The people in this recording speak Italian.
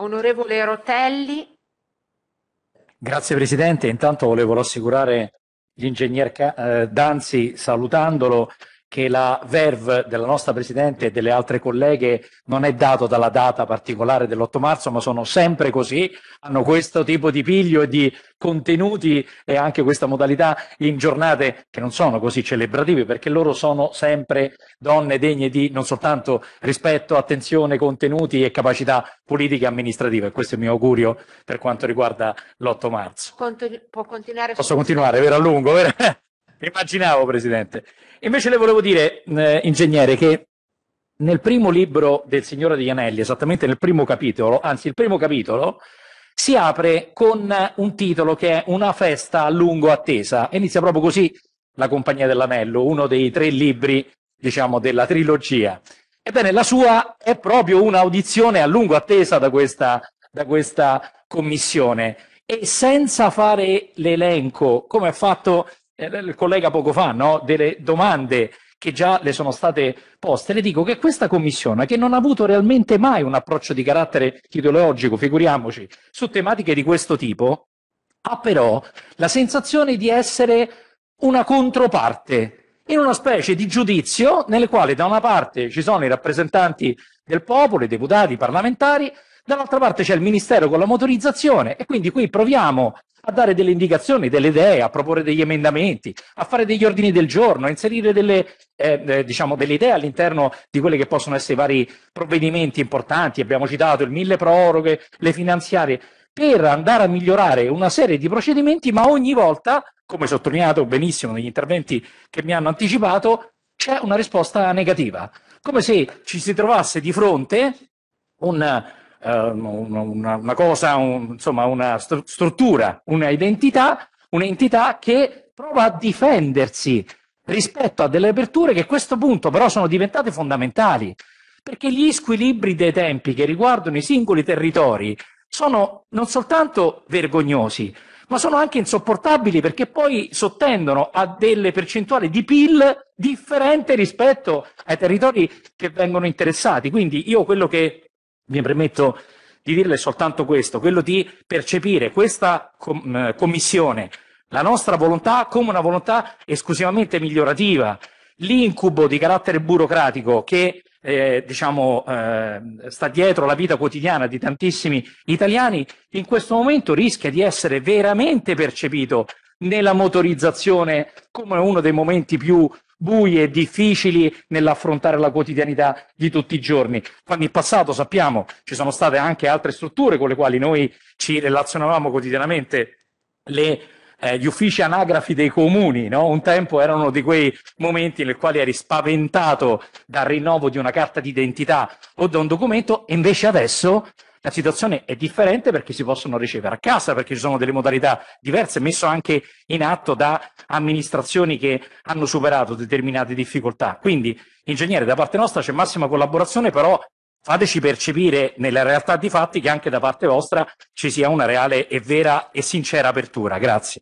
Onorevole Rotelli. Grazie Presidente, intanto volevo rassicurare l'ingegner eh, Danzi salutandolo che la verve della nostra Presidente e delle altre colleghe non è dato dalla data particolare dell'8 marzo, ma sono sempre così, hanno questo tipo di piglio e di contenuti e anche questa modalità in giornate che non sono così celebrative, perché loro sono sempre donne degne di non soltanto rispetto, attenzione, contenuti e capacità politiche e amministrativa. Questo è il mio augurio per quanto riguarda l'8 marzo. Continu- può continuare. Posso continuare, vero a lungo, vero? Immaginavo, Presidente. Invece le volevo dire, eh, ingegnere, che nel primo libro del Signore degli Anelli, esattamente nel primo capitolo, anzi il primo capitolo, si apre con un titolo che è Una festa a lungo attesa. Inizia proprio così La Compagnia dell'Anello, uno dei tre libri, diciamo, della trilogia. Ebbene, la sua è proprio un'audizione a lungo attesa da questa, da questa commissione. E senza fare l'elenco, come ha fatto il eh, collega poco fa, no? delle domande che già le sono state poste, le dico che questa commissione, che non ha avuto realmente mai un approccio di carattere ideologico, figuriamoci, su tematiche di questo tipo, ha però la sensazione di essere una controparte in una specie di giudizio nel quale da una parte ci sono i rappresentanti del popolo, i deputati, i parlamentari, dall'altra parte c'è il Ministero con la motorizzazione e quindi qui proviamo a dare delle indicazioni, delle idee, a proporre degli emendamenti, a fare degli ordini del giorno, a inserire delle, eh, eh diciamo, delle idee all'interno di quelli che possono essere i vari provvedimenti importanti, abbiamo citato il mille proroghe, le finanziarie, per andare a migliorare una serie di procedimenti, ma ogni volta, come sottolineato benissimo negli interventi che mi hanno anticipato, c'è una risposta negativa, come se ci si trovasse di fronte un Ehm, una, una, una cosa, un, insomma una str- struttura, un'identità, un'entità che prova a difendersi rispetto a delle aperture che a questo punto però sono diventate fondamentali, perché gli squilibri dei tempi che riguardano i singoli territori sono non soltanto vergognosi, ma sono anche insopportabili perché poi sottendono a delle percentuali di PIL differenti rispetto ai territori che vengono interessati. Quindi io quello che mi permetto di dirle soltanto questo, quello di percepire questa com eh, commissione, la nostra volontà, come una volontà esclusivamente migliorativa. L'incubo di carattere burocratico che eh, diciamo, eh, sta dietro la vita quotidiana di tantissimi italiani, in questo momento rischia di essere veramente percepito nella motorizzazione come uno dei momenti più buie e difficili nell'affrontare la quotidianità di tutti i giorni. Quando in passato sappiamo ci sono state anche altre strutture con le quali noi ci relazionavamo quotidianamente, le eh, gli uffici anagrafi dei comuni, no? un tempo erano di quei momenti nel quale eri spaventato dal rinnovo di una carta d'identità o da un documento, e invece adesso la situazione è differente perché si possono ricevere a casa, perché ci sono delle modalità diverse, messo anche in atto da amministrazioni che hanno superato determinate difficoltà. Quindi, ingegnere, da parte nostra c'è massima collaborazione, però fateci percepire nella realtà di fatti che anche da parte vostra ci sia una reale e vera e sincera apertura. Grazie.